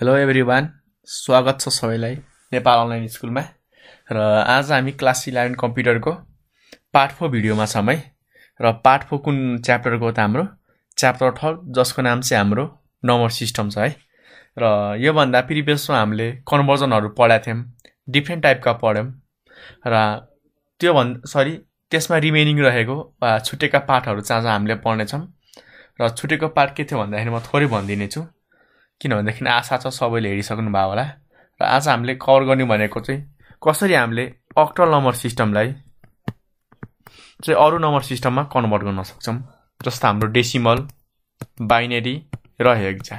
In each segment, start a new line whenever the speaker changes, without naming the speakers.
hello every one स्वागत छ सबैलाई नेपाल अनलाइन स्कुलमा र आज हामी क्लास इलेभेन कम्प्युटरको पार्ट फोर भिडियोमा छौँ है र पार्ट फोर कुन च्याप्टरको त हाम्रो च्याप्टर थर्ड जसको नाम चाहिँ हाम्रो नम्बर सिस्टम छ है र योभन्दा प्रिभियसमा हामीले कन्भर्जनहरू पढाएको थियौँ डिफ्रेन्ट टाइपका पढ्यौँ र त्योभन्दा सरी त्यसमा रिमेनिङ रहेको छुटेका पार्टहरू चाहिँ आज हामीले पढ्नेछौँ र छुटेको पार्ट के थियो भन्दाखेरि म थोरै भनिदिनेछु किनभनेदेखि आशा छ सबैले हेरिसक्नु भयो होला र आज हामीले कभर गर्ने भनेको चाहिँ कसरी हामीले अक्टल नम्बर सिस्टमलाई चाहिँ अरू नम्बर सिस्टममा कन्भर्ट गर्न सक्छौँ जस्तो हाम्रो डेसिमल बाइनेरी र हेक्जा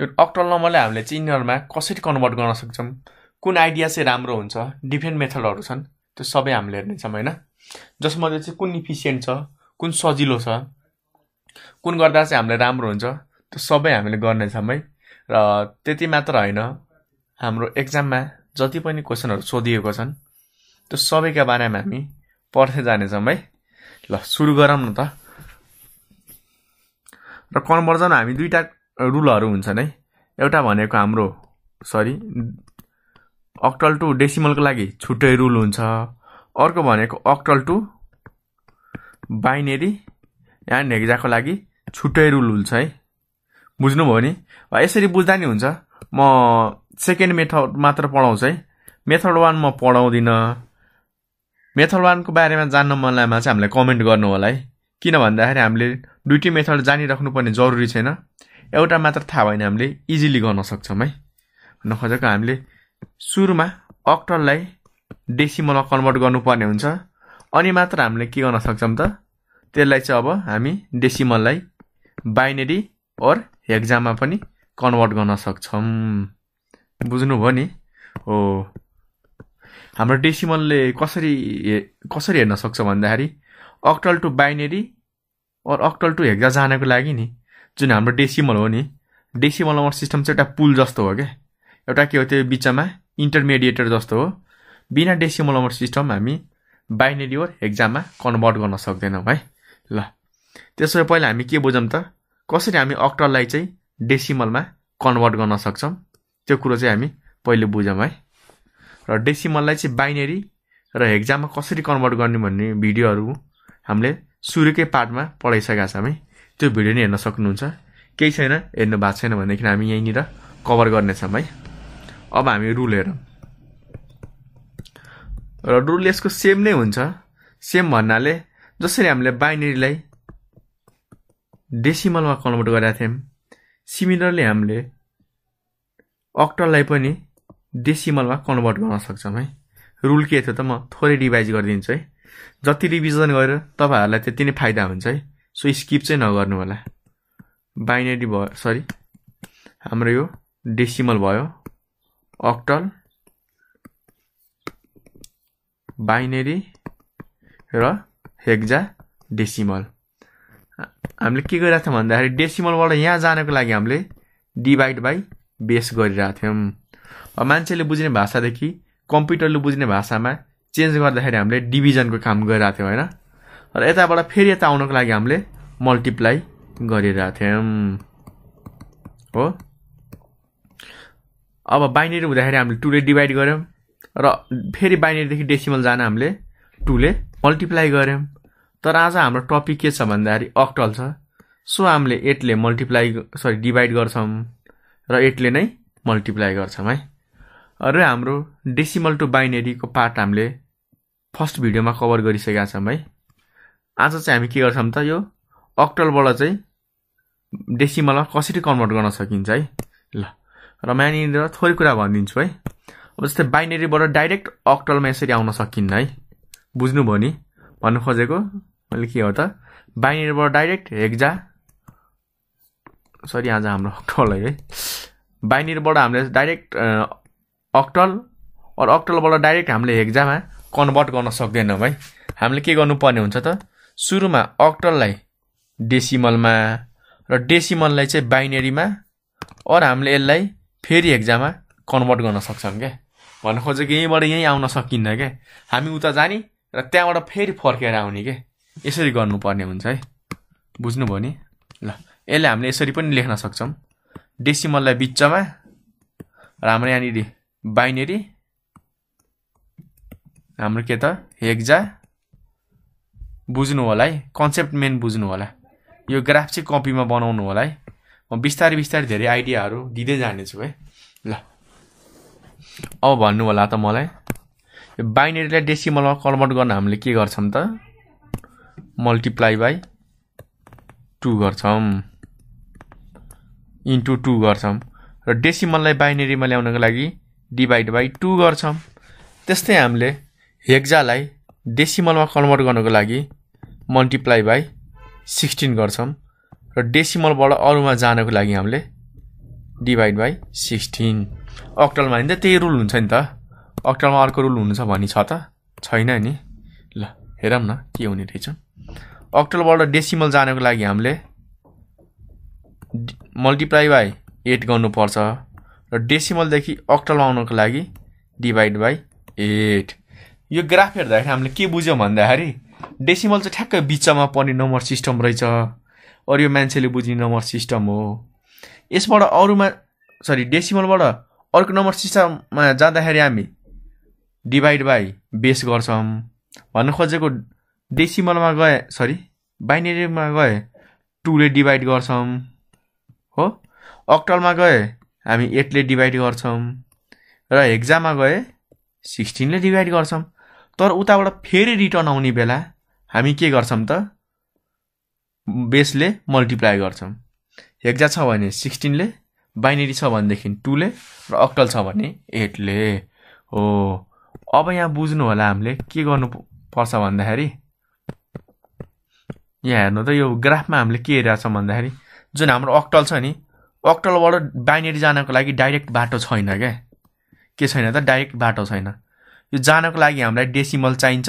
यो अक्टल नम्बरलाई हामीले चाहिँ यिनीहरूमा कसरी कन्भर्ट गर्न सक्छौँ कुन आइडिया चाहिँ राम्रो हुन्छ डिफ्रेन्ट मेथडहरू छन् त्यो सबै हामीले हेर्नेछौँ होइन जसमध्ये चाहिँ कुन इफिसियन्ट छ कुन सजिलो छ कुन गर्दा चाहिँ हामीलाई राम्रो हुन्छ त्यो सबै हामीले गर्नेछौँ है र त्यति मात्र होइन हाम्रो एक्जाममा जति पनि क्वेसनहरू सोधिएको छन् त्यो सबैका बारेमा हामी पढ्दै जानेछौँ है ल सुरु गरौँ न त र कन्भर्जन हामी दुईवटा रुलहरू हुन्छन् है एउटा भनेको हाम्रो सरी अक्टल टु डेसिमलको लागि छुट्टै रुल हुन्छ अर्को भनेको अक्टल टु बाइनेरी एन्ड हेक्जाको लागि छुट्टै रुल हुन्छ है बुझ्नुभयो नि यसरी बुझ्दा नि हुन्छ म सेकेन्ड मेथड मात्र पढाउँछु है मेथड वान म पढाउँदिनँ मेथड वानको बारेमा जान्न मन चाहिँ हामीलाई कमेन्ट गर्नु होला है किन भन्दाखेरि हामीले दुइटै मेथड जानिराख्नुपर्ने जरुरी छैन एउटा मात्र थाहा भएन हामीले इजिली गर्न सक्छौँ है नखोजेको हामीले सुरुमा अक्टललाई डेसिमलमा कन्भर्ट गर्नुपर्ने हुन्छ अनि मात्र हामीले के गर्न सक्छौँ त त्यसलाई चाहिँ अब हामी डेसिमललाई बाइनेरी ओर एक्जाममा पनि कन्भर्ट गर्न सक्छौँ बुझ्नुभयो नि हो हाम्रो डेसिमलले कसरी कसरी हेर्न सक्छ भन्दाखेरि octal to binary or octal to hexa जानको लागि नि जुन हाम्रो डेसिमल हो नि डेसिमल नम्बर सिस्टम चाहिँ एउटा पुल जस्तो हो क्या एउटा के हो त्यो बिचमा इन्टरमिडिएटर जस्तो हो बिना डेसिमल नम्बर सिस्टम हामी बाइनेरी ओर एक्जाममा कन्भर्ट गर्न सक्दैनौँ है ल त्यसो भए पहिला हामी के बुझौँ त कसरी हामी अक्टललाई चाहिँ डेसिमलमा कन्भर्ट गर्न सक्छौँ त्यो कुरो चाहिँ हामी पहिले बुझौँ है र डेसिमललाई चाहिँ बाइनेरी र एक्जाममा कसरी कन्भर्ट गर्ने भन्ने भिडियोहरू हामीले सुरुकै पार्टमा पढाइसकेका छौँ है त्यो भिडियो नै हेर्न सक्नुहुन्छ केही छैन हेर्नु भएको छैन भनेदेखि हामी यहीँनिर कभर गर्नेछौँ है अब हामी रुल हेरौँ र रुल यसको सेम नै हुन्छ सेम भन्नाले जसरी हामीले बाइनेरीलाई डेसिमलमा कन्भर्ट गरेका थियौँ सिमिलरली हामीले अक्टललाई पनि डेसिमलमा कन्भर्ट गर्न सक्छौँ है रुल के थियो त म थोरै रिभाइज गरिदिन्छु है जति रिभिजन गरेर तपाईँहरूलाई त्यति नै फाइदा हुन्छ है सो स्किप चाहिँ नगर्नु होला बाइनेरी भयो सरी हाम्रो यो डेसिमल भयो अक्टल बाइनेरी र हेक्जा डेसिमल हामीले के गरिरहेको थियौँ भन्दाखेरि डेसिमलबाट यहाँ जानको लागि हामीले डिभाइड बाई बेस गरिरहेको थियौँ मान्छेले बुझ्ने भाषादेखि कम्प्युटरले बुझ्ने भाषामा चेन्ज गर्दाखेरि हामीले डिभिजनको काम गरिरहेको थियौँ होइन र यताबाट फेरि यता आउनको लागि हामीले मल्टिप्लाई गरिरहेको थियौँ हो अब बाइनेरी हुँदाखेरि हामीले टुले डिभाइड गऱ्यौँ र फेरि बाइनेरीदेखि डेसिमल जान हामीले टुले मल्टिप्लाई गऱ्यौँ तर आज हाम्रो टपिक के छ भन्दाखेरि अक्टल छ सो हामीले एटले मल्टिप्लाई सरी डिभाइड गर्छौँ र एटले नै मल्टिप्लाई गर्छौँ है र हाम्रो डेसिमल टु बाइनेरीको पार्ट हामीले फर्स्ट भिडियोमा कभर गरिसकेका छौँ है आज चाहिँ हामी के गर्छौँ त यो अक्टलबाट चाहिँ डेसिमलमा कसरी कन्भर्ट गर्न सकिन्छ है ल र म यहाँनिर थोरै कुरा भनिदिन्छु है अब जस्तै बाइनेरीबाट डाइरेक्ट अक्टलमा यसरी आउन सकिन्न है बुझ्नुभयो नि भन्नु खोजेको अहिले के हो त बाइनेरीबाट डाइरेक्ट हेक्जा सरी आज हाम्रो अक्टल है बाइनेरीबाट हामीले डाइरेक्ट अक्टल अरू अक्टलबाट डाइरेक्ट हामीले हेक्जामा कन्भर्ट गर्न सक्दैनौँ है हामीले के गर्नुपर्ने हुन्छ त सुरुमा अक्टललाई डेसिमलमा र डेसिमललाई चाहिँ बाइनेरीमा अरू हामीले यसलाई फेरि हेक्जामा कन्भर्ट गर्न सक्छौँ क्या भन्नु खोजेको यहीँबाट यहीँ आउन सकिन्न क्या हामी उता जाने र त्यहाँबाट फेरि फर्केर आउने क्या यसरी गर्नुपर्ने हुन्छ है बुझ्नुभयो नि ल यसलाई हामीले यसरी पनि लेख्न सक्छौँ डेसिमललाई बिचमा र हाम्रो यहाँनिर बाइनेरी हाम्रो के त हेक्जा बुझ्नु होला है कन्सेप्ट मेन बुझ्नु होला यो ग्राफ चाहिँ कपीमा बनाउनु होला है म बिस्तारै बिस्तारै धेरै आइडियाहरू दिँदै जानेछु है ल अब भन्नु होला त मलाई यो बाइनेरीलाई डेसिमलमा कन्भर्ट गर्न हामीले के गर्छौँ त मल्टिप्लाई बाई टू गर्छौँ इन्टु टू गर्छौँ र डेसिमललाई बाइनेरीमा ल्याउनको लागि डिभाइड बाई टू गर्छौँ त्यस्तै हामीले हेक्जालाई डेसिमलमा कन्भर्ट गर्नको लागि मल्टिप्लाई बाई सिक्सटिन गर्छौँ र डेसिमलबाट अरूमा जानको लागि हामीले डिभाइड बाई सिक्सटिन अक्टलमा नि त्यही रुल हुन्छ नि त अक्टलमा अर्को रुल हुन्छ भनी छ त छैन नि ल हेरौँ न के हुने रहेछ अक्टलबाट डेसिमल जानको लागि हामीले मल्टिप्लाई बाई एट गर्नुपर्छ र डेसिमलदेखि अक्टलमा आउनको लागि डिभाइड बाई एट यो ग्राफ हेर्दाखेरि हामीले के बुझ्यौँ भन्दाखेरि डेसिमल चाहिँ ठ्याक्कै बिचमा पर्ने नम्बर सिस्टम रहेछ अरू यो मान्छेले बुझ्ने नम्बर सिस्टम हो यसबाट अरूमा सरी डेसिमलबाट अर्को नम्बर सिस्टममा जाँदाखेरि हामी डिभाइड बाई बेस गर्छौँ भन्नु खोजेको डेसिमलमा गए सरी बाइनेरीमा गए टूले डिभाइड गर्छौँ हो अक्टलमा गए हामी एटले डिभाइड गर्छौँ र हेक्जामा गए सिक्सटिनले डिभाइड गर्छौँ तर उताबाट फेरि रिटर्न आउने बेला हामी के गर्छौँ त बेसले मल्टिप्लाई गर्छौँ हेक्जा छ भने सिक्सटिनले बाइनेरी छ भनेदेखि टूले र अक्टल छ भने एटले हो अब यहाँ बुझ्नु होला हामीले के गर्नु पर्छ भन्दाखेरि यहाँ हेर्नु त यो ग्राफमा हामीले के छौँ भन्दाखेरि जुन हाम्रो अक्टल छ नि अक्टलबाट बाइनेरी जानको लागि डाइरेक्ट बाटो छैन क्या के छैन त डाइरेक्ट बाटो छैन यो जानको लागि हामीलाई डेसिमल चाहिन्छ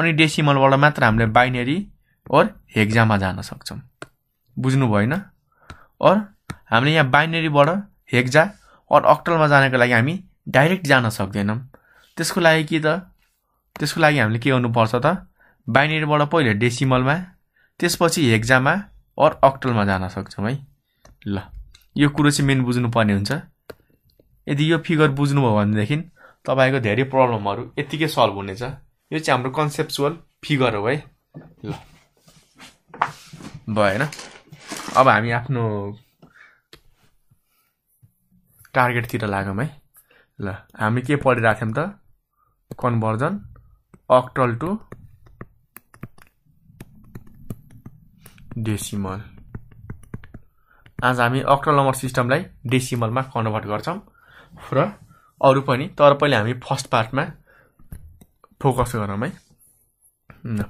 अनि डेसिमलबाट मात्र हामीले बाइनेरी ओर हेक्जामा जान सक्छौँ बुझ्नु भएन अर हामीले यहाँ बाइनेरीबाट हेक्जा अर अक्टलमा जानको लागि हामी डाइरेक्ट जान सक्दैनौँ त्यसको लागि के त त्यसको लागि हामीले के गर्नुपर्छ त बाइनेरीबाट पहिले डेसिमलमा त्यसपछि हेक्जामा अर अक्टलमा जान सक्छौँ है ल यो कुरो चाहिँ मेन बुझ्नुपर्ने हुन्छ यदि यो फिगर बुझ्नुभयो भनेदेखि तपाईँको धेरै प्रब्लमहरू यत्तिकै सल्भ हुनेछ यो चाहिँ हाम्रो कन्सेप्चुअल फिगर हो है ल भएन अब हामी आफ्नो टार्गेटतिर लागौँ है ल हामी के पढिरहेको थियौँ त कन्भर्जन अक्टल टु डेसिमल आज हामी अक्टल नम्बर सिस्टमलाई डेसिमलमा कन्भर्ट गर्छौँ र अरू पनि तर पहिले हामी फर्स्ट पार्टमा फोकस गरौँ है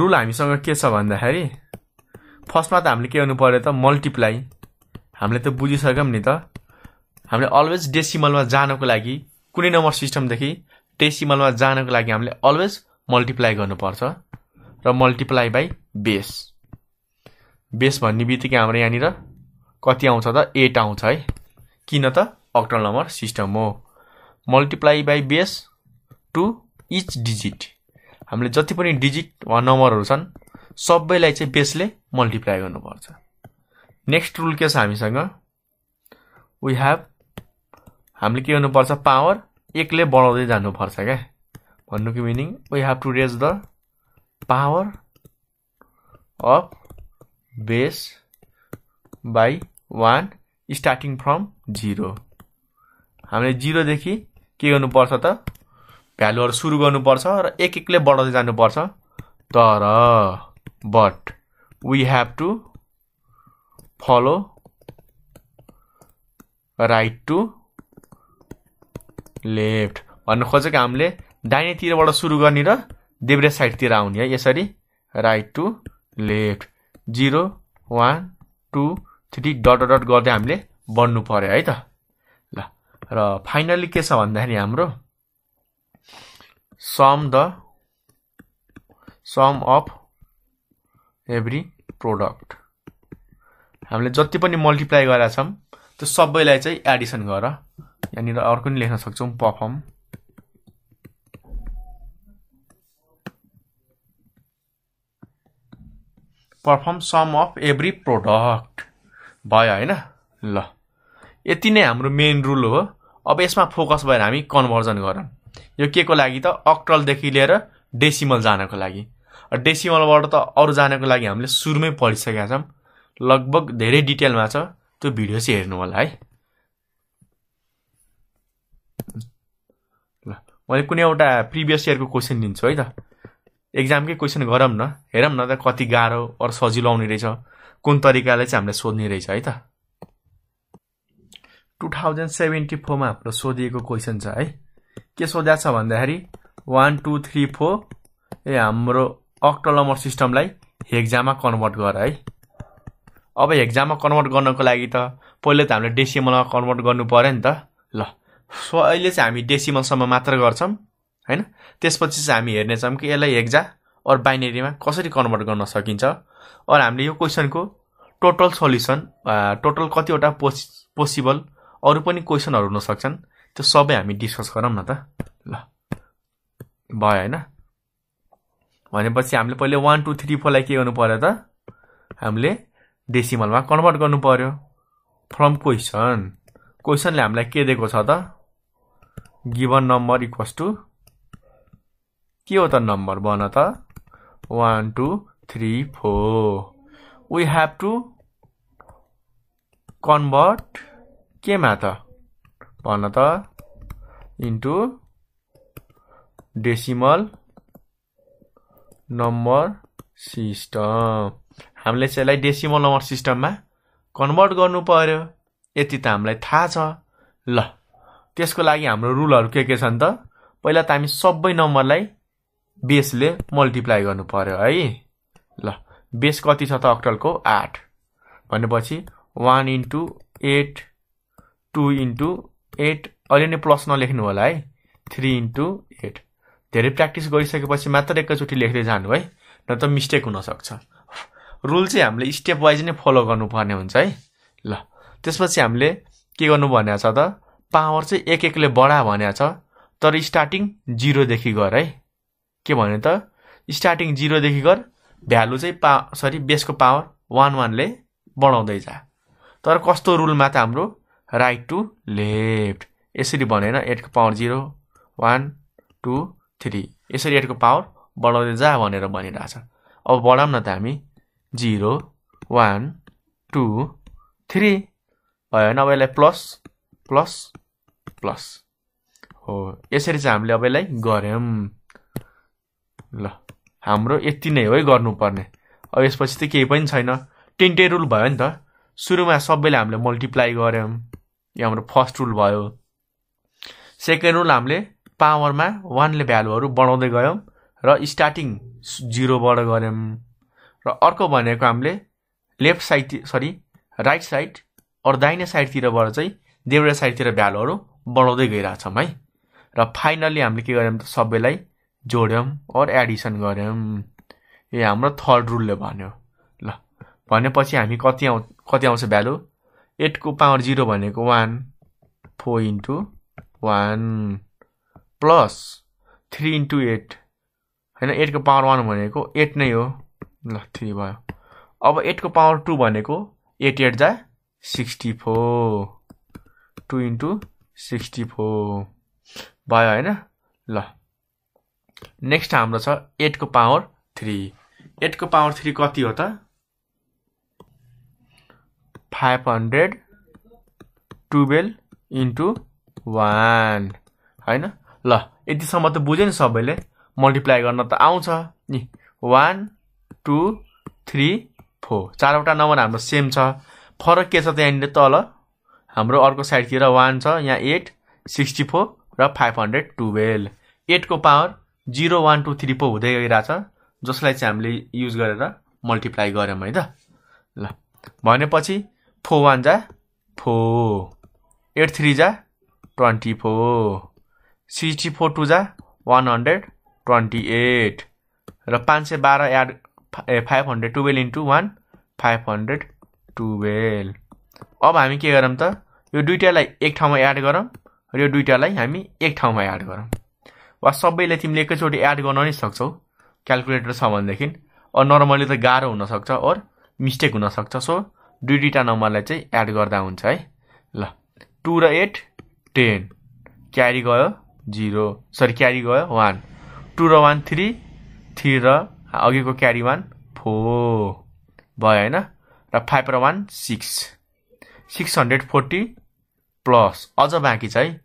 रुल हामीसँग के छ भन्दाखेरि फर्स्टमा त हामीले के गर्नु पऱ्यो त मल्टिप्लाई हामीले त बुझिसक्यौँ नि त हामीले अलवेज डेसिमलमा जानको लागि कुनै नम्बर सिस्टमदेखि डेसिमलमा जानको लागि हामीले अलवेज मल्टिप्लाई गर्नुपर्छ र मल्टिप्लाई बाई बेस बेस भन्ने बित्तिकै हाम्रो यहाँनिर कति आउँछ त एट आउँछ है किन त अक्टल नम्बर सिस्टम हो multiply by base to each digit हामीले जति पनि डिजिट वा नम्बरहरू छन् सबैलाई चाहिँ बेसले मल्टिप्लाई गर्नुपर्छ नेक्स्ट रुल के छ हामीसँग वी ह्याभ हामीले के गर्नुपर्छ पावर एकले बढाउँदै जानुपर्छ क्या भन्नुको meaning we have to raise the power of base by 1 starting from 0 हामीले जिरोदेखि के गर्नुपर्छ त भ्यालुहरू सुरु गर्नुपर्छ र एक एकले बढाउँदै जानुपर्छ तर but we have to follow right to left भन्नु खोजेको हामीले दाहिनेतिरबाट सुरु गर्ने र देब्रे साइडतिर आउने है यसरी right to left zero one two three dot dot गर्दै हामीले बढ्नु पऱ्यो है त ल र फाइनल्ली के छ भन्दाखेरि हाम्रो sum the sum of every product हामीले जति पनि मल्टिप्लाई गरेका छौँ त्यो सबैलाई चाहिँ एडिसन गर यहाँनिर अर्को पनि लेख्न सक्छौँ perform perform sum of every product भयो होइन ल यति नै हाम्रो मेन रुल हो अब यसमा फोकस भएर हामी कन्भर्जन गरौँ यो के को लागि त अक्टलदेखि लिएर डेसिमल जानको लागि डेसिमलबाट त अरू जानको लागि हामीले सुरुमै पढिसकेका छौँ लगभग धेरै डिटेलमा छ त्यो भिडियो चाहिँ हेर्नु होला है ल मैले कुनै एउटा प्रिभियस इयरको क्वेसन दिन्छु है त एक्जामकै क्वेसन गरौँ न हेरौँ न त कति गाह्रो अरू सजिलो आउने रहेछ कुन तरिकाले चाहिँ हामीले सोध्ने रहेछ है त टु थाउजन्ड सेभेन्टी फोरमा हाम्रो सोधिएको क्वेसन छ है के सोध्या छ भन्दाखेरि वान टू थ्री फोर ए हाम्रो नम्बर सिस्टमलाई हेक्जामा कन्भर्ट गर है अब हेक्जामा कन्भर्ट गर्नको लागि त पहिले त हामीले डेसिमलमा कन्भर्ट गर्नु पऱ्यो नि त ल सो अहिले चाहिँ हामी डेसिमलसम्म मात्र गर्छौँ होइन त्यसपछि चाहिँ हामी हेर्नेछौँ कि यसलाई एक्जा अरू बाइनेरीमा कसरी कन्भर्ट गर्न सकिन्छ अरू हामीले यो क्वेसनको टोटल सल्युसन टोटल कतिवटा पोसि पोसिबल अरू पनि क्वेसनहरू हुनसक्छन् त्यो सबै हामी डिस्कस गरौँ न त ल भयो होइन भनेपछि हामीले पहिले वान टू थ्री फोरलाई के गर्नु पऱ्यो त हामीले डेसिमलमा कन्भर्ट गर्नु पऱ्यो फ्रम क्वेसन क्वेसनले हामीलाई के दिएको छ त गिभन नम्बर इक्वस टू के हो त नम्बर भन त one two three four we have to convert केमा त भन त इन्टु डेसिमल नम्बर सिस्टम हामीले चाहिँ यसलाई डेसिमल नम्बर सिस्टममा कन्भर्ट गर्नु पर्यो यति त हामीलाई थाहा छ ल त्यसको लागि हाम्रो रुलहरू के के छन् त पहिला त हामी सबै नम्बरलाई बेसले मल्टिप्लाई गर्नु पर्यो है ल बेस कति छ त अक्टलको आठ भनेपछि one into eight two into eight अहिले नै प्लस नलेख्नु होला है थ्री इन्टु एट धेरै प्र्याक्टिस गरिसकेपछि मात्र एकैचोटि लेख्दै जानु है न त मिस्टेक हुनसक्छ रुल चाहिँ हामीले स्टेप वाइज नै फलो गर्नुपर्ने हुन्छ है ल त्यसपछि हामीले के गर्नु भनेको छ त पावर चाहिँ एक एकले बढा भनेको छ तर स्टार्टिङ जिरोदेखि गर है के भने त स्टार्टिङ जिरोदेखि गर भ्यालु चाहिँ पा सरी बेसको पावर वान वानले बढाउँदै जा तर कस्तो रुलमा त हाम्रो राइट टु लेफ्ट यसरी भनेर एटको power zero one two three यसरी एटको पावर बढाउँदै जा भनेर भनिरहेछ अब बढाउँ न त हामी जिरो वान टू थ्री भयो भने अब यसलाई प्लस प्लस प्लस हो यसरी चाहिँ हामीले अब यसलाई गऱ्यौँ ल हाम्रो यति नै हो है गर्नुपर्ने अब यसपछि त केही पनि छैन टेन्टे रुल भयो नि त सुरुमा सबैले हामीले मल्टिप्लाई गऱ्यौँ यो हाम्रो फर्स्ट रुल भयो सेकेन्ड रुल हामीले पावरमा वानले भ्यालुहरू बढाउँदै गयौँ र स्टार्टिङ जिरोबाट गऱ्यौँ र अर्को भनेको हामीले left side sorry right side अरू दाहिने साइडतिरबाट चाहिँ देब्रे साइडतिर भ्यालुहरू बढाउँदै गइरहेछौँ है र फाइनल्ली हामीले के गऱ्यौँ त सबैलाई जोड्यौँ अर एडिसन गऱ्यौँ ए हाम्रो थर्ड रुलले भन्यो ल भनेपछि हामी कति आउ कति आउँछ भ्यालु एटको पावर जिरो भनेको one four into one plus three into eight होइन एटको पावर वान भनेको एट नै हो ल थ्री भयो अब एटको पावर टू भनेको एट एट जा sixty four two into sixty four भयो होइन ल नेक्स्ट हाम्रो छ एटको पावर थ्री एटको पावर थ्री कति हो त five hundred twelve into one होइन ल यतिसम्म त बुझ्यो नि सबैले मल्टिप्लाई गर्न त आउँछ नि वान टू थ्री फोर चारवटा नम्बर हाम्रो सेम छ फरक के छ त्यहाँनिर तल हाम्रो अर्को साइडतिर वान छ यहाँ एट सिक्सटी फोर र फाइभ हन्ड्रेड टुवेल्भ एटको power zero one two three पो हुँदै गइरहेछ जसलाई चाहिँ हामीले युज गरेर मल्टिप्लाई गऱ्यौँ है त ल भनेपछि फोर वान जा फोर एट थ्री जा twenty four sixty four two जा वान हन्ड्रेड ट्वेन्टी एट र पाँच सय बाह्र add a five hundred twelve into one five hundred twelve अब हामी के गरौँ त यो दुइटालाई एक ठाउँमा एड गरौँ र यो दुइटालाई हामी एक ठाउँमा एड गरौँ वा सबैलाई तिमीले एकैचोटि एड गर्न नै सक्छौ क्यालकुलेटर छ भनेदेखि नर्मली त गाह्रो हुनसक्छ ओर मिस्टेक हुनसक्छ सो दुई दुईवटा नम्बरलाई चाहिँ एड गर्दा हुन्छ है ल टु र एट टेन क्यारी गयो जिरो सरी क्यारी गयो वान टु र वान थ्री थ्री र अघिको क्यारी वान फोर भयो होइन र फाइभ र one six six hundred forty plus अझ बाँकी छ है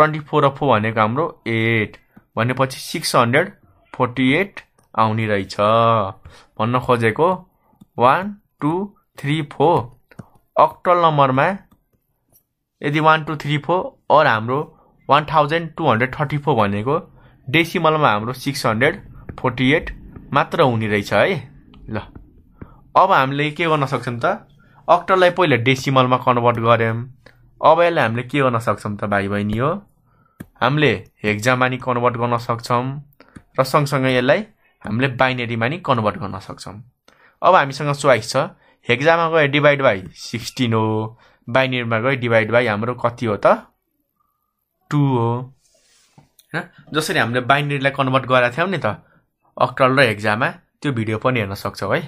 ट्वेन्टी फोर र फोर भनेको हाम्रो एट भनेपछि सिक्स हन्ड्रेड फोर्टी एट आउने रहेछ भन्न खोजेको one two three four octal नम्बरमा यदि one two three four or हाम्रो one thousand two hundred thirty four भनेको डेसिमलमा हाम्रो सिक्स हन्ड्रेड फोर्टी एट मात्र हुने रहेछ है ल अब हामीले के गर्न सक्छौँ त अक्टललाई पहिला डेसिमलमा कन्भर्ट गऱ्यौँ अब यसलाई हामीले के गर्न सक्छौँ त भाइ बहिनी हो हामीले हेक्जामा नि कन्भर्ट गर्न सक्छौँ र सँगसँगै यसलाई हामीले बाइनेरीमा नि कन्भर्ट गर्न सक्छौँ अब हामीसँग चोइस छ हेक्जामा गयो डिभाइड बाई सिक्सटिन हो बाइनेरीमा गए डिभाइड बाई हाम्रो कति हो त टु हो होइन जसरी हामीले बाइनेरीलाई कन्भर्ट गराएको थियौँ नि त अक्टल र हेक्जामा त्यो भिडियो पनि हेर्न सक्छौँ है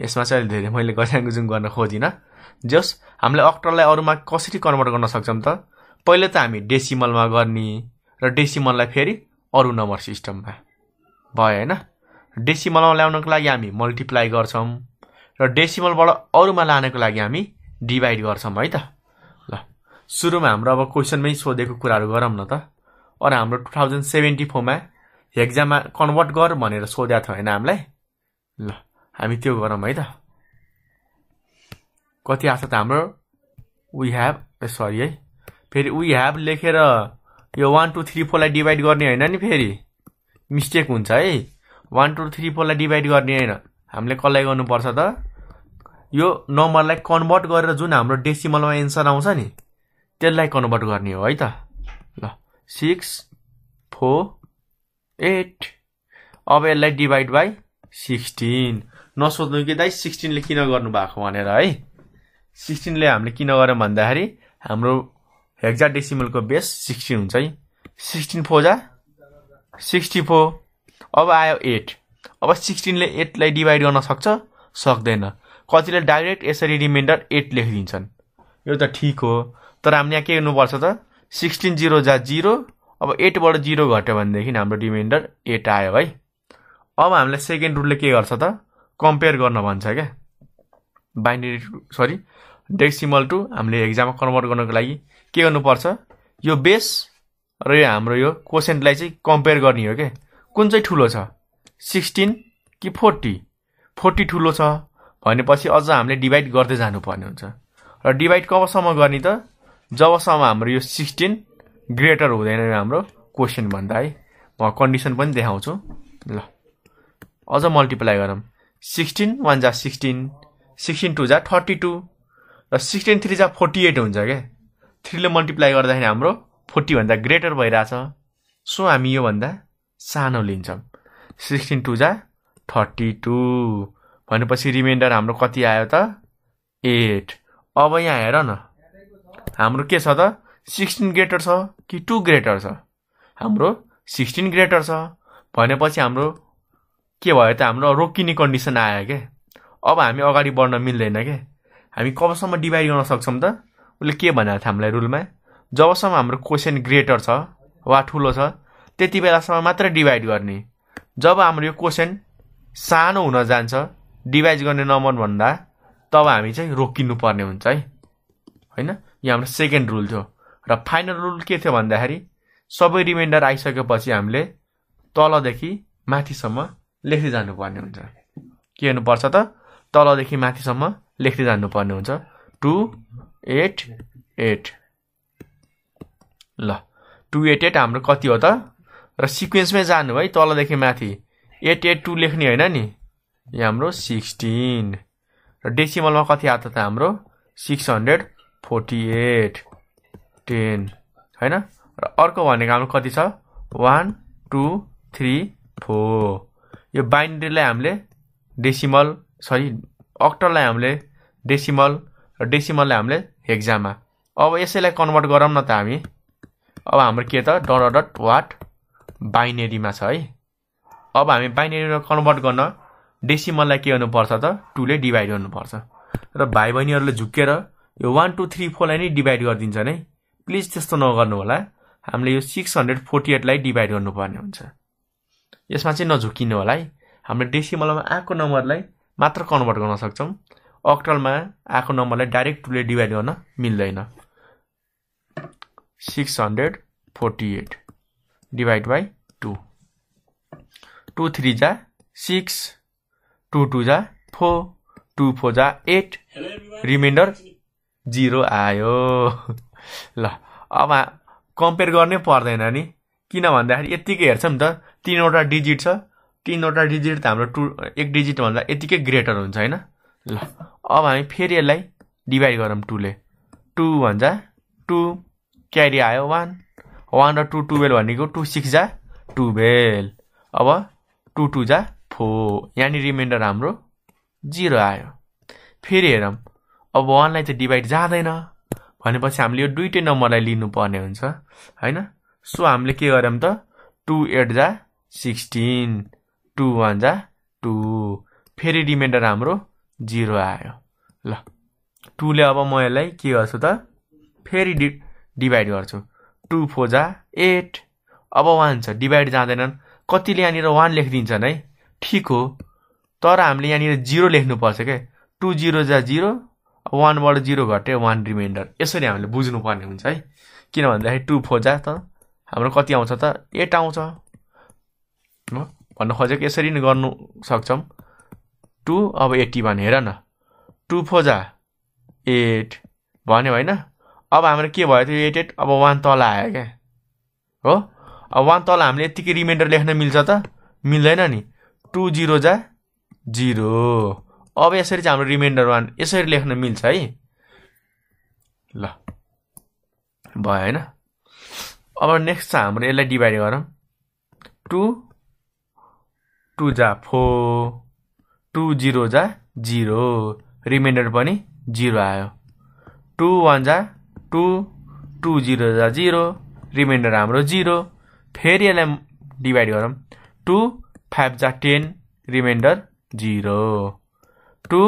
यसमा चाहिँ अहिले धेरै मैले गजाङ गुजुङ गर्न खोजिनँ जस हामीले अक्टललाई अरूमा कसरी कन्भर्ट गर्न सक्छौँ त पहिले त हामी डेसिमलमा गर्ने र डेसिमललाई फेरि अरू नम्बर सिस्टममा भयो होइन डेसिमलमा ल्याउनको लागि हामी मल्टिप्लाई गर्छौँ र डेसिमलबाट अरूमा लानको लागि हामी डिभाइड गर्छौँ है त ल सुरुमा हाम्रो अब क्वेसनमै सोधेको कुराहरू गरौँ न त अरू हाम्रो टु थाउजन्ड सेभेन्टी फोरमा एक्जाममा कन्भर्ट गर भनेर सोधेको थियो होइन हामीलाई ल हामी त्यो गरौँ है त कति आएको छ त हाम्रो वी हेभ सरी है फेरि वी ह्याभ लेखेर यो वान टू थ्री फोरलाई डिभाइड गर्ने होइन नि फेरि मिस्टेक हुन्छ है वान टू थ्री फोरलाई डिभाइड गर्ने होइन हामीले कसलाई गर्नुपर्छ त यो नम्बरलाई कन्भर्ट गरेर जुन हाम्रो डेसिमलमा एन्सर आउँछ नि त्यसलाई कन्भर्ट गर्ने हो है त ल सिक्स फोर एट अब यसलाई डिभाइड बाई सिक्सटिन नसोध्नु कि दाइ सिक्सटिनले किन गर्नु भनेर है सिक्सटिनले हामीले किन गऱ्यौँ भन्दाखेरि हाम्रो हेक्जा डेसिमलको बेस सिक्सटिन हुन्छ है सिक्सटिन फोर जा सिक्सटी फोर अब आयो एट अब सिक्सटिनले एटलाई डिभाइड गर्न सक्छ सक्दैन कतिले डाइरेक्ट यसरी रिमाइन्डर एट लेखिदिन्छन् यो त ठिक हो तर हामीले यहाँ के गर्नुपर्छ त सिक्सटिन जिरो जा जिरो अब एटबाट जिरो घट्यो भनेदेखि हाम्रो रिमाइन्डर एट आयो है अब हामीलाई सेकेन्ड रुलले के गर्छ त कम्पेयर गर्न भन्छ क्या बाइनेरी सरी डेसिमल टु हामीले एक्जाममा कन्भर्ट गर्नको लागि के गर्नुपर्छ यो बेस र यो हाम्रो यो कोसेन्टलाई चाहिँ कम्पेयर गर्ने हो क्या कुन चाहिँ ठुलो छ सिक्सटिन कि फोर्टी फोर्टी ठुलो छ भनेपछि अझ हामीले डिभाइड गर्दै जानुपर्ने हुन्छ र डिभाइड कबसम्म गर्ने त जबसम्म हाम्रो यो सिक्सटिन ग्रेटर हुँदैन यो हाम्रो भन्दा है म कन्डिसन पनि देखाउँछु ल अझ मल्टिप्लाई गरौँ सिक्सटिन वान जा सिक्सटिन सिक्सटिन टू जा थर्टी टू र सिक्सटिन थ्री जा फोर्टी एट हुन्छ क्या थ्रीले मल्टिप्लाई गर्दाखेरि हाम्रो फोर्टीभन्दा ग्रेटर भइरहेछ सो हामी योभन्दा सानो लिन्छौँ सिक्सटिन टू जा थर्टी टू भनेपछि रिमाइन्डर हाम्रो कति आयो त एट अब यहाँ हेर न हाम्रो के छ त सिक्सटिन ग्रेटर छ कि टू ग्रेटर छ हाम्रो सिक्सटिन ग्रेटर छ भनेपछि हाम्रो के भयो त हाम्रो रोकिने कन्डिसन आयो क्या अब हामी अगाडि बढ्न मिल्दैन क्या हामी कबसम्म डिभाइड गर्न सक्छौँ त उसले के भनेको थियो हामीलाई रुलमा जबसम्म हाम्रो क्वेसन ग्रेटर छ वा ठुलो छ त्यति बेलासम्म मात्र डिभाइड गर्ने जब हाम्रो यो क्वेसन सानो हुन जान्छ डिभाइड गर्ने नम्बर भन्दा तब हामी चाहिँ रोकिनु पर्ने हुन्छ है होइन यो हाम्रो सेकेन्ड रुल थियो र फाइनल रुल के थियो भन्दाखेरि सबै रिमाइन्डर आइसकेपछि हामीले तलदेखि माथिसम्म लेख्दै जानुपर्ने हुन्छ के हेर्नुपर्छ त तलदेखि माथिसम्म लेख्दै जानुपर्ने हुन्छ टु एट एट ल टु एट एट हाम्रो कति हो त र सिक्वेन्समै जानु है तलदेखि माथि एट एट टू लेख्ने होइन नि यो हाम्रो सिक्सटिन र डेसिमलमा कति आएको त हाम्रो six hundred forty eight ten होइन र अर्को भनेको हाम्रो कति छ वान टू थ्री फोर यो बाइन्ड्रीलाई हामीले डेसिमल सरी अक्टरलाई हामीले डेसिमल र डेसिमललाई हामीले हेक्जामा अब यसैलाई कन्भर्ट गरौँ न त हामी अब हाम्रो के त डट डट वाट बाइनेरीमा छ है अब हामी बाइनेरीमा कन्भर्ट गर्न डेसिमललाई के गर्नुपर्छ त टूले डिभाइड गर्नुपर्छ र भाइ बहिनीहरूले झुकेर यो वान टू थ्री फोरलाई नै डिभाइड गरिदिन्छ नै प्लिज त्यस्तो नगर्नु होला हामीले यो सिक्स हन्ड्रेड फोर्टी एटलाई डिभाइड गर्नुपर्ने हुन्छ यसमा चाहिँ नझुकिनु होला है हामीले डेसिमलमा आएको नम्बरलाई मात्र कन्भर्ट गर्न सक्छौँ अक्टलमा आएको नम्बरलाई डाइरेक्ट टूले डिभाइड गर्न मिल्दैन six hundred forty eight divide by two two three जा सिक्स टू टू जा फोर टू फोर जा एट रिमाइन्डर जिरो आयो ल अब कम्पेयर गर्नै पर्दैन नि किन भन्दाखेरि यत्तिकै हेर्छौँ नि त तिनवटा डिजिट छ तिनवटा डिजिट त हाम्रो टु एक डिजिटभन्दा यत्तिकै ग्रेटर हुन्छ होइन ल अब हामी फेरि यसलाई डिभाइड गरौँ टूले टू भन्छ टू क्यारी आयो वान वान र टू टुवेल्भ भनेको टू सिक्स जा टुवेल्भ अब टू टू जा फोर यहाँनिर रिमाइन्डर हाम्रो जिरो आयो फेरि हेरौँ अब वानलाई त डिभाइड जाँदैन भनेपछि हामीले यो दुइटै नम्बरलाई लिनुपर्ने हुन्छ होइन सो हामीले के गर्यौँ त टु एट जा सिक्सटिन टु वान जा टु फेरि रिमाइन्डर हाम्रो जिरो आयो ल टूले अब म यसलाई के गर्छु त फेरि डि डिभाइड गर्छु टू फोर जा एट अब वान छ डिभाइड जाँदैनन् कतिले यहाँनिर वान लेखिदिन्छन् है ठिक हो तर हामीले यहाँनिर जिरो लेख्नुपर्छ क्या टु जिरो जा जिरो वानबाट जिरो घट्यो वान रिमाइन्डर यसरी हामीले बुझ्नुपर्ने हुन्छ है किन भन्दाखेरि टु फोर जा त हाम्रो कति आउँछ त एट आउँछ भन्न खोजेको यसरी नै गर्नु सक्छौँ टु अब एट्टी वान हेर न टु फोजा एट भन्यो होइन अब हाम्रो के भयो त्यो एट एट अब वान तल आयो क्या हो अब वान तल हामीले यत्तिकै रिमाइन्डर लेख्न मिल्छ त मिल्दैन नि टु जिरो जा जिरो अब यसरी चाहिँ हाम्रो रिमाइन्डर वान यसरी लेख्न मिल्छ है ल भयो होइन अब नेक्स्ट छ हाम्रो यसलाई डिभाइड गरौँ टु टु जा फोर टु जिरो जा जिरो रिमाइन्डर पनि जिरो आयो टु वान जा टु टु जिरो जा जिरो रिमाइन्डर हाम्रो जिरो फेरि यसलाई डिभाइड गरौँ टु फाइभ जा ten remainder zero two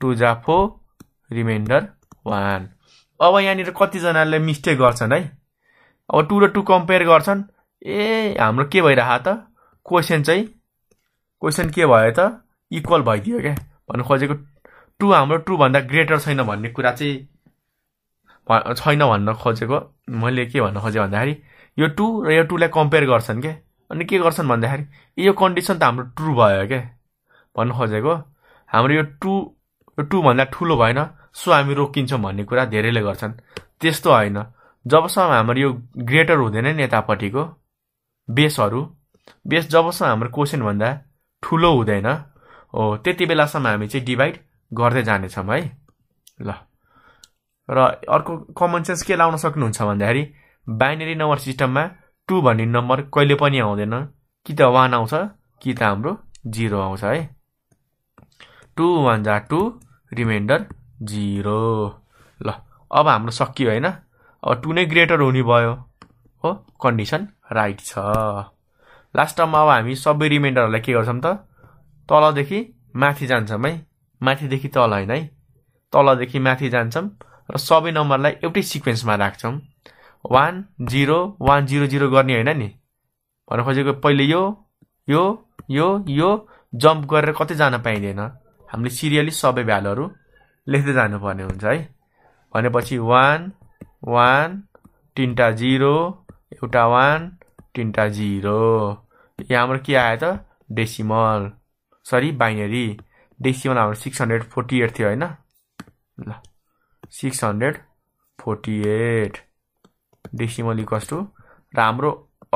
two जा फोर रिमाइन्डर वान अब यहाँनिर कतिजनाले मिस्टेक गर्छन् है अब टु र टु कम्पेयर गर्छन् ए हाम्रो के भइरहेको त क्वेसन चाहिँ क्वेसन के भयो त इक्वल भइदियो क्या भन्नु खोजेको टु हाम्रो भन्दा ग्रेटर छैन भन्ने कुरा चाहिँ छैन भन्न खोजेको मैले के भन्न खोजेँ भन्दाखेरि यो टु र यो टुलाई कम्पेयर गर्छन् क्या अनि के गर्छन् भन्दाखेरि यो कन्डिसन त हाम्रो ट्रु भयो क्या भन्नु खोजेको हाम्रो यो टु यो भन्दा ठुलो भएन सो हामी रोकिन्छौँ भन्ने कुरा धेरैले गर्छन् त्यस्तो होइन जबसम्म हाम्रो यो ग्रेटर हुँदैन नि यतापट्टिको बेसहरू बेस जबसम्म हाम्रो क्वेसनभन्दा ठुलो हुँदैन हो त्यति बेलासम्म हामी चाहिँ डिभाइड गर्दै जानेछौँ है ल र अर्को कमन सेन्स के लाउन सक्नुहुन्छ भन्दाखेरि बाइनेरी नम्बर सिस्टममा टू भन्ने नम्बर कहिले पनि आउँदैन कि त वान आउँछ कि त हाम्रो जिरो आउँछ है टु वान जा टू रिमाइन्डर जिरो ल अब हाम्रो सकियो होइन अब टु नै ग्रेटर हुने भयो हो कन्डिसन राइट छ लास्ट टर्ममा अब हामी सबै रिमाइन्डरहरूलाई के गर्छौँ त तलदेखि माथि जान्छौँ है माथिदेखि तल होइन है तलदेखि माथि जान्छौँ र सबै नम्बरलाई एउटै सिक्वेन्समा राख्छौँ one zero one zero zero गर्ने होइन नि भन्नु खोजेको पहिले यो यो यो यो जम्प गरेर कतै जान पाइँदैन हामीले सिरियली सबै भ्यालुहरू लेख्दै जानुपर्ने हुन्छ है भनेपछि वान वान तिनवटा जिरो एउटा वान तिनवटा जिरो यो हाम्रो के आयो त डेसिमल सरी बाइनेरी डेसिमल हाम्रो सिक्स हन्ड्रेड फोर्टी एट थियो होइन ल six hundred forty eight decimal equals two र हाम्रो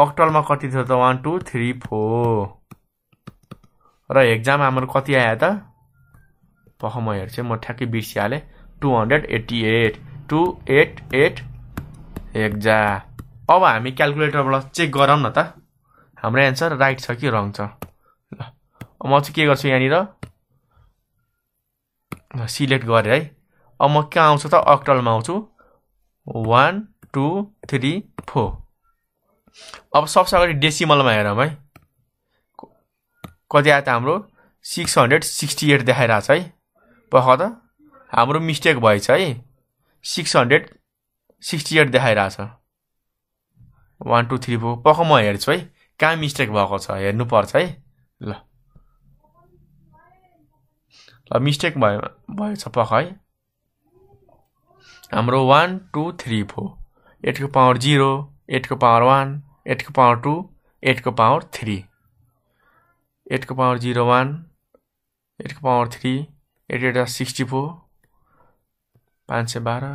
अक्टलमा कति थियो त वान टू थ्री फोर र एक्जाम हाम्रो कति आयो त पख म हेर्छु म ठ्याक्कै बिर्सिहालेँ two hundred eighty eight two eight eight एक्जा अब हामी क्यालकुलेटरबाट चेक गरौँ न त हाम्रो एन्सर राइट छ कि रङ छ म चाहिँ के गर्छु यहाँनिर सिलेक्ट गरेँ है अब म कहाँ आउँछु त अक्टलमा आउँछु वान टू थ्री फोर अब सबसे अगाडि डेसिमलमा हेरौँ है कति आयो त हाम्रो सिक्स हन्ड्रेड सिक्सटी एट देखाइरहेको छ है पख त हाम्रो मिस्टेक भएछ है सिक्स हन्ड्रेड सिक्सटी एट देखाइरहेछ वान टू थ्री फोर पख म हेर्छु है कहाँ मिस्टेक भएको छ हेर्नुपर्छ है ल ल मिस्टेक भयो भएछ पख है हाम्रो वान टू थ्री फोर एटको पावर जिरो एटको पावर वान एटको पावर टू एटको पावर थ्री एटको पावर जिरो वान एटको power three eight eight sixty four पाँच सय बाह्र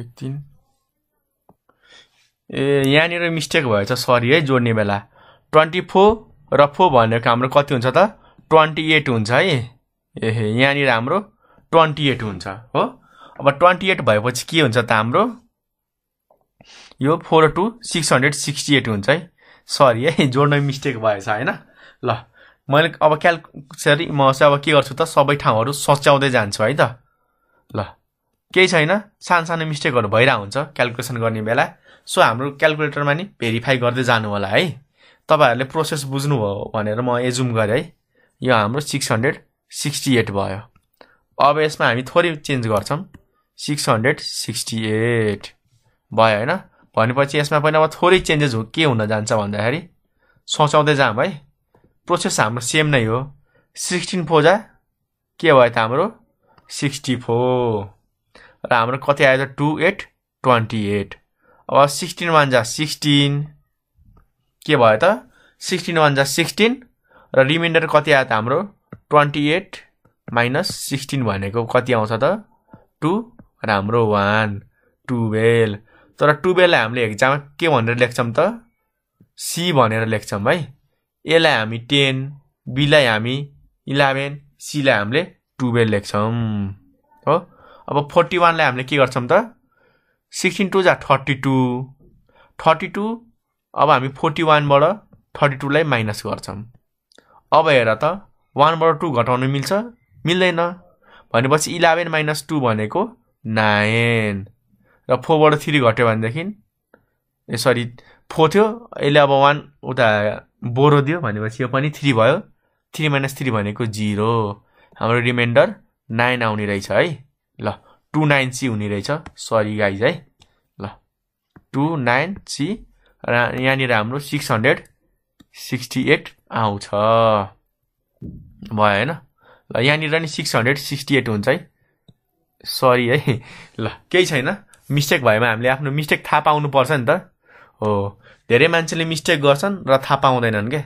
एक तिन ए यहाँनिर मिस्टेक भएछ सरी है जोड्ने बेला ट्वेन्टी फोर र फो भनेको हाम्रो कति हुन्छ त ट्वेन्टी एट हुन्छ है ए यहाँनिर हाम्रो ट्वेन्टी एट हुन्छ हो अब ट्वेन्टी एट भएपछि के हुन्छ त हाम्रो यो four two six hundred sixty eight हुन्छ है सरी है जोड्न मिस्टेक भएछ होइन ल मैले अब क्याल सरी म चाहिँ अब के गर्छु त सबै ठाउँहरू सच्याउँदै जान्छु है त ल केही छैन सानो सानो मिस्टेकहरू भइरहेको हुन्छ क्यालकुलेसन गर्ने बेला सो हाम्रो क्यालकुलेटरमा नि भेरिफाई गर्दै जानु होला है तपाईँहरूले प्रोसेस बुझ्नुभयो भनेर म एजुम गरेँ है यो हाम्रो सिक्स हन्ड्रेड सिक्सटी एट भयो अब यसमा हामी थोरै चेन्ज गर्छौँ सिक्स हन्ड्रेड सिक्सटी एट भयो होइन भनेपछि यसमा पनि अब थोरै चेन्जेस हो के हुन जान्छ भन्दाखेरि सोचाउँदै जाऊँ है प्रोसेस हाम्रो सेम नै हो सिक्सटिन फोर जा के भयो त हाम्रो सिक्सटी फोर र हाम्रो कति आयो त टु एट ट्वेन्टी एट अब सिक्सटिन वान जा सिक्सटिन के भयो त सिक्सटिन वान जा सिक्सटिन र रिमाइन्डर कति आयो त हाम्रो ट्वेन्टी एट माइनस सिक्सटिन भनेको कति आउँछ त टु र हाम्रो वान टुवेल्भ तर टुवेल्भलाई हामीले एक्जाममा के भनेर लेख्छौँ त सी भनेर लेख्छौँ है एलाई हामी टेन बीलाई हामी इलेभेन सीलाई हामीले टुवेल्भ लेख्छौँ हो अब फोर्टी वानलाई हामीले के गर्छौँ त सिक्सटिन टू जा थर्टी टू थर्टी टू अब हामी फोर्टी वानबाट थर्टी टूलाई माइनस गर्छौँ अब हेर त वानबाट टू घटाउनु मिल्छ मिल्दैन भनेपछि इलेभेन माइनस टू भनेको नाइन र फोरबाट थ्री घट्यो भनेदेखि ए सरी फोर थियो यसले अब वान उता बोरो दियो भनेपछि यो पनि थ्री भयो थ्री माइनस थ्री भनेको जिरो हाम्रो रिमाइन्डर नाइन आउने रहेछ है ल टू नाइन सी हुने रहेछ सरी गाइज है ल टू नाइन सी यहाँनिर हाम्रो सिक्स हन्ड्रेड सिक्सटी एट आउँछ भयो होइन ल यहाँनिर नि सिक्स हन्ड्रेड सिक्सटी एट हुन्छ है सरी है ल केही छैन मिस्टेक भएमा हामीले आफ्नो मिस्टेक थाहा पाउनुपर्छ नि त हो धेरै मान्छेले मिस्टेक गर्छन् र थाहा पाउँदैनन् क्या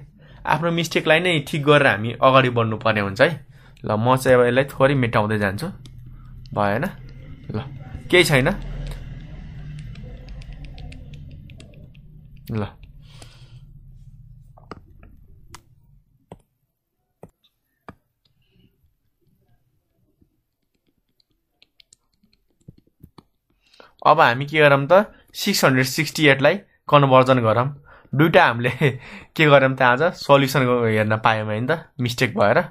आफ्नो मिस्टेकलाई नै ठिक गरेर हामी अगाडि बढ्नुपर्ने हुन्छ है ल म चाहिँ अब यसलाई थोरै मेटाउँदै जान्छु भएन ल केही छैन ल अब हामी के गरौँ त सिक्स हन्ड्रेड सिक्सटी एटलाई कन्भर्जन गरौँ दुइटा हामीले के गऱ्यौँ त आज सल्युसन हेर्न पायौँ होइन त मिस्टेक भएर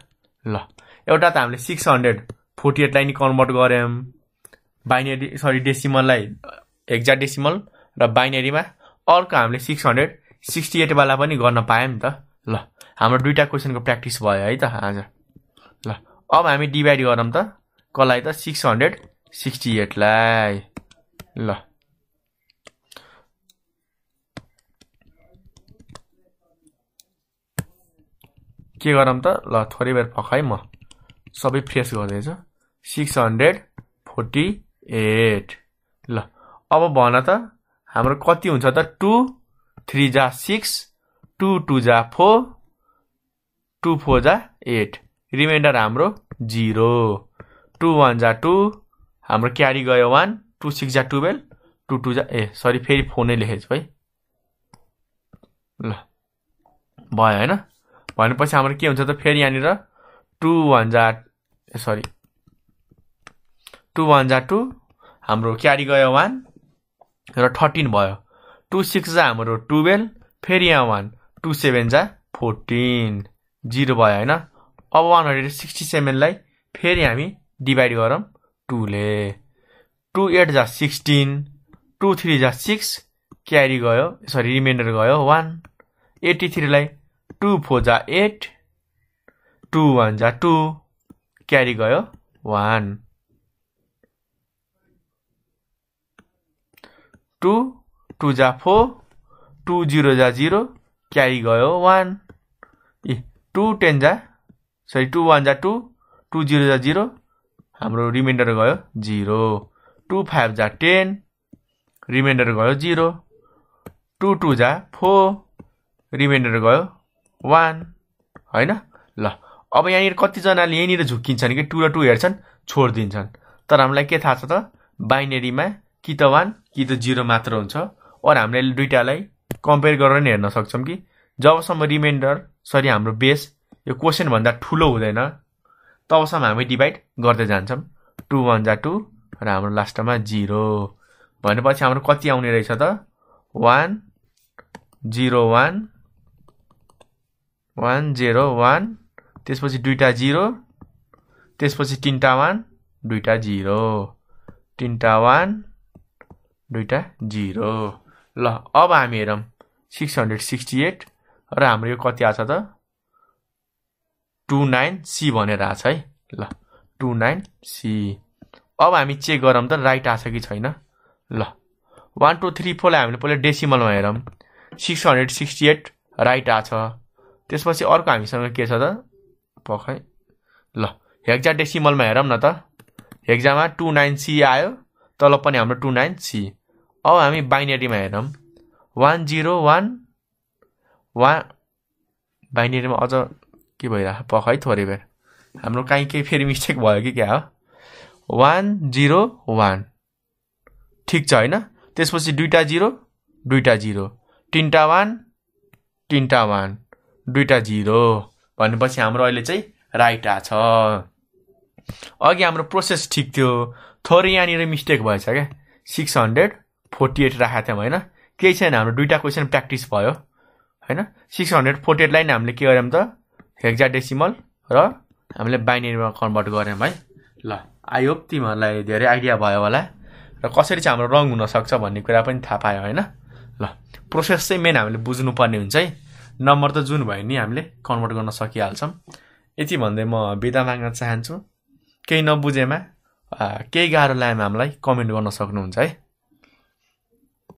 ल एउटा त हामीले सिक्स हन्ड्रेड फोर्टी एटलाई नि कन्भर्ट गऱ्यौँ बाइनेरी सरी डेसिमललाई एक्जा डेसिमल र बाइनेरीमा अर्को हामीले सिक्स हन्ड्रेड सिक्सटी एटवाला पनि गर्न पायौँ नि त ल हाम्रो दुइटा क्वेसनको प्र्याक्टिस भयो है त आज ल अब हामी डिभाइड गरौँ त कसलाई त सिक्स हन्ड्रेड सिक्सटी एटलाई ल के गरौँ त ल थोरै बेर पखाइ म सबै फ्रेस गर्दैछु सिक्स हन्ड्रेड फोर्टी एट ल अब भन त हाम्रो कति हुन्छ त टु थ्री जा सिक्स टु टू जा फोर टु फोर जा एट रिमाइन्डर हाम्रो जिरो टु वान जा टू हाम्रो क्यारी गयो वान टु सिक्स जा टुवेल्भ टु टू जा ए सरी फेरि फोर नै लेखेको छु है ल भयो होइन भनेपछि हाम्रो के हुन्छ त फेरि यहाँनिर टु वान जा सरी टु वान जा टू हाम्रो क्यारी गयो वान र थर्टिन भयो टु सिक्स जा हाम्रो टुवेल्भ फेरि यहाँ वान टु सेभेन जा फोर्टिन जिरो भयो होइन अब वान हन्ड्रेड सिक्सटी सेभेनलाई फेरि हामी डिभाइड गरौँ टुले टु एट जा सिक्सटिन टु थ्री जा सिक्स क्यारी गयो सरी रिमाइन्डर गयो वान एट्टी थ्रीलाई टु फोर जा एट टु वान जा टु क्यारी गयो वान टु टु जा फोर टु जिरो जा जिरो क्यारी गयो वान ए टु टेन जा सरी टु वान जा टु टु जिरो जा जिरो हाम्रो रिमाइन्डर गयो जिरो टु फाइभ जा टेन रिमाइन्डर गयो जिरो टु टु जा फोर रिमाइन्डर गयो वान होइन ल अब यहाँनिर कतिजनाले यहीँनिर झुक्किन्छन् कि टु र टु हेर्छन् छोडिदिन्छन् तर हामीलाई के थाहा छ त बाइनेरीमा कि त वान कि त जिरो मात्र हुन्छ अरू हामीले दुइटालाई कम्पेयर गरेर नै हेर्न सक्छौँ कि जबसम्म रिमाइन्डर सरी हाम्रो बेस यो क्वेसनभन्दा ठुलो हुँदैन तबसम्म हामी डिभाइड गर्दै जान्छौँ टु वान जा टू र हाम्रो लास्टमा जिरो भनेपछि हाम्रो कति आउने रहेछ त one zero one one zero one त्यसपछि दुईवटा जिरो त्यसपछि तिनवटा वान दुईवटा जिरो तिनवटा वान दुईवटा जिरो ल अब हामी हेरौँ सिक्स हन्ड्रेड सिक्सटी एट र हाम्रो यो कति आएको छ त टु नाइन सी भनेर आएको छ है ल टु नाइन सी अब हामी चेक गरौँ त राइट आएको छ कि छैन ल वान टू थ्री फोरलाई हामीले पहिला डेसिमलमा हेरौँ six hundred sixty eight right आएको छ त्यसपछि अर्को हामीसँग के छ त पखै ल हेक्जा डेसिमलमा हेरौँ न त हेक्जामा टु नाइन सी आयो तल पनि हाम्रो टु नाइन सी अब हामी बाइनेरीमा हेरौँ वान जिरो वान वान बाइनेरीमा अझ के भइरहेको पख है थोरै बेर हाम्रो काहीँ केही फेरि मिस्टेक भयो कि क्या हो वान जिरो वान ठिक छ होइन त्यसपछि दुईवटा जिरो दुईवटा जिरो तिनवटा वान तिनवटा वान दुईवटा जिरो भनेपछि हाम्रो अहिले चाहिँ राइट छ अघि हाम्रो प्रोसेस ठिक थियो थोरै यहाँनिर मिस्टेक भएछ क्या सिक्स हन्ड्रेड फोर्टी एट राखेको थियौँ होइन केही छैन हाम्रो दुइटा क्वेसन प्र्याक्टिस भयो होइन सिक्स हन्ड्रेड फोर्टी एटलाई नै हामीले के गऱ्यौँ त हेक्जा डेसिमल र हामीले बाइनेरीमा कन्भर्ट गऱ्यौँ है ल आई होप तिमीहरूलाई धेरै आइडिया भयो होला र कसरी चाहिँ हाम्रो रङ हुनसक्छ भन्ने कुरा पनि थाहा पायो होइन ल प्रोसेस चाहिँ मेन हामीले बुझ्नुपर्ने हुन्छ है नम्बर त जुन भयो नि हामीले कन्भर्ट गर्न सकिहाल्छौँ यति भन्दै म बिदा माग्न चाहन्छु केही नबुझेमा केही गाह्रो लाग्यो हामीलाई कमेन्ट गर्न सक्नुहुन्छ है